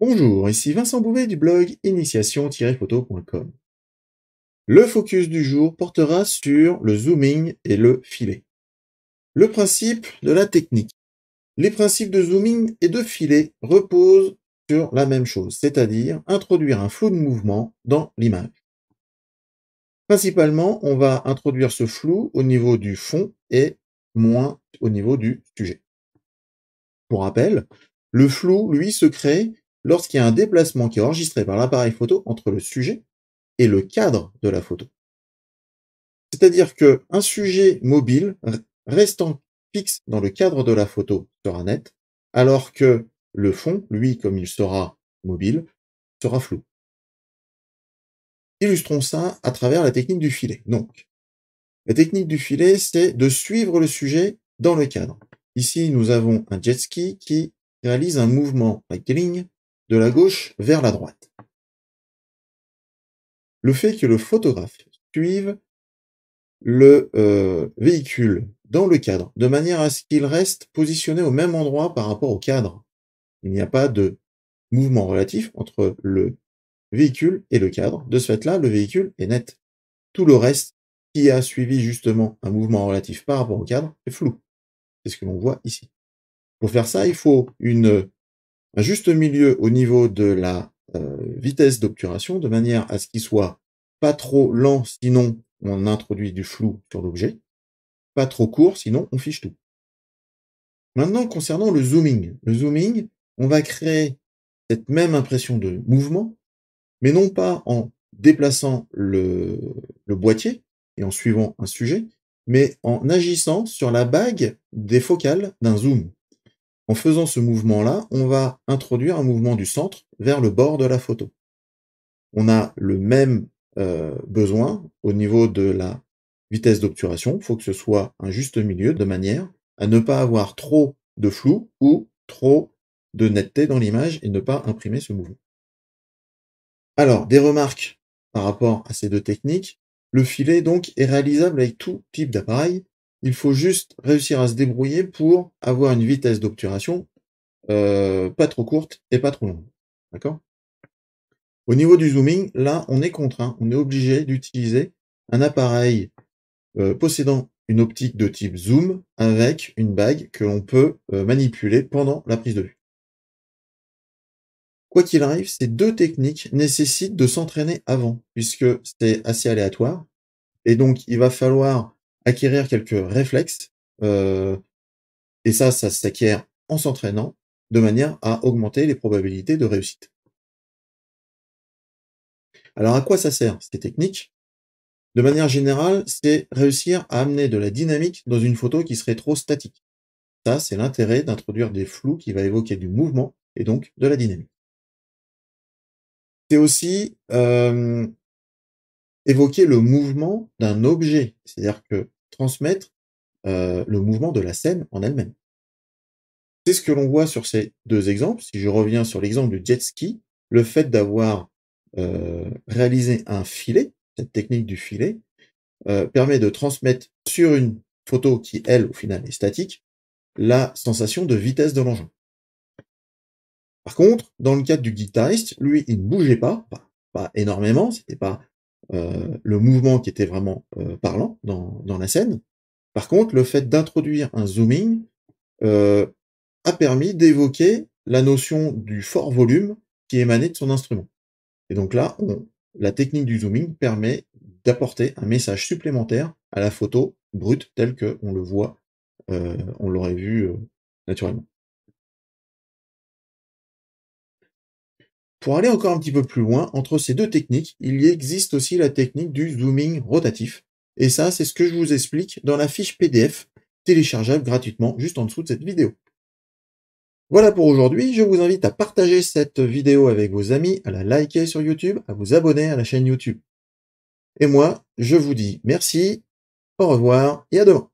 Bonjour, ici Vincent Bouvet du blog initiation-photo.com. Le focus du jour portera sur le zooming et le filet. Le principe de la technique. Les principes de zooming et de filet reposent sur la même chose, c'est-à-dire introduire un flou de mouvement dans l'image. Principalement, on va introduire ce flou au niveau du fond et moins au niveau du sujet. Pour rappel, le flou, lui, se crée lorsqu'il y a un déplacement qui est enregistré par l'appareil photo entre le sujet et le cadre de la photo. C'est-à-dire qu'un sujet mobile restant fixe dans le cadre de la photo sera net, alors que le fond, lui, comme il sera mobile, sera flou. Illustrons ça à travers la technique du filet. Donc, la technique du filet, c'est de suivre le sujet dans le cadre. Ici, nous avons un jet ski qui réalise un mouvement, de la gauche vers la droite. Le fait que le photographe suive le euh, véhicule dans le cadre, de manière à ce qu'il reste positionné au même endroit par rapport au cadre. Il n'y a pas de mouvement relatif entre le véhicule et le cadre. De ce fait-là, le véhicule est net. Tout le reste qui a suivi justement un mouvement relatif par rapport au cadre est flou. C'est ce que l'on voit ici. Pour faire ça, il faut une juste milieu au niveau de la euh, vitesse d'obturation, de manière à ce qu'il soit pas trop lent, sinon on introduit du flou sur l'objet, pas trop court, sinon on fiche tout. Maintenant, concernant le zooming. Le zooming, on va créer cette même impression de mouvement, mais non pas en déplaçant le boîtier et en suivant un sujet, mais en agissant sur la bague des focales d'un zoom. En faisant ce mouvement-là, on va introduire un mouvement du centre vers le bord de la photo. On a le même euh, besoin au niveau de la vitesse d'obturation. Il faut que ce soit un juste milieu de manière à ne pas avoir trop de flou ou trop de netteté dans l'image et ne pas imprimer ce mouvement. Alors, des remarques par rapport à ces deux techniques. Le filet, donc, est réalisable avec tout type d'appareil, il faut juste réussir à se débrouiller pour avoir une vitesse d'obturation euh, pas trop courte et pas trop longue. D'accord Au niveau du zooming, là, on est contraint, on est obligé d'utiliser un appareil euh, possédant une optique de type zoom avec une bague que l'on peut euh, manipuler pendant la prise de vue. Quoi qu'il arrive, ces deux techniques nécessitent de s'entraîner avant, puisque c'est assez aléatoire. Et donc, il va falloir acquérir quelques réflexes. Euh, et ça, ça s'acquiert en s'entraînant de manière à augmenter les probabilités de réussite. Alors à quoi ça sert ces techniques De manière générale, c'est réussir à amener de la dynamique dans une photo qui serait trop statique. Ça, c'est l'intérêt d'introduire des flous qui va évoquer du mouvement et donc de la dynamique. C'est aussi euh, évoquer le mouvement d'un objet, c'est-à-dire que transmettre euh, le mouvement de la scène en elle-même. C'est ce que l'on voit sur ces deux exemples. Si je reviens sur l'exemple du jet ski, le fait d'avoir euh, réalisé un filet, cette technique du filet, euh, permet de transmettre sur une photo qui, elle, au final, est statique, la sensation de vitesse de l'engin. Par contre, dans le cadre du guitariste, lui, il ne bougeait pas, pas, pas énormément, c'était pas euh, le mouvement qui était vraiment euh, parlant dans, la scène. Par contre, le fait d'introduire un zooming euh, a permis d'évoquer la notion du fort volume qui émanait de son instrument. Et donc là, la technique du zooming permet d'apporter un message supplémentaire à la photo brute telle qu'on le voit, on l'aurait vu naturellement. Pour aller encore un petit peu plus loin, entre ces deux techniques, il y existe aussi la technique du zooming rotatif. Et ça, c'est ce que je vous explique dans la fiche PDF, téléchargeable gratuitement juste en dessous de cette vidéo. Voilà pour aujourd'hui, je vous invite à partager cette vidéo avec vos amis, à la liker sur YouTube, à vous abonner à la chaîne YouTube. Et moi, je vous dis merci, au revoir et à demain.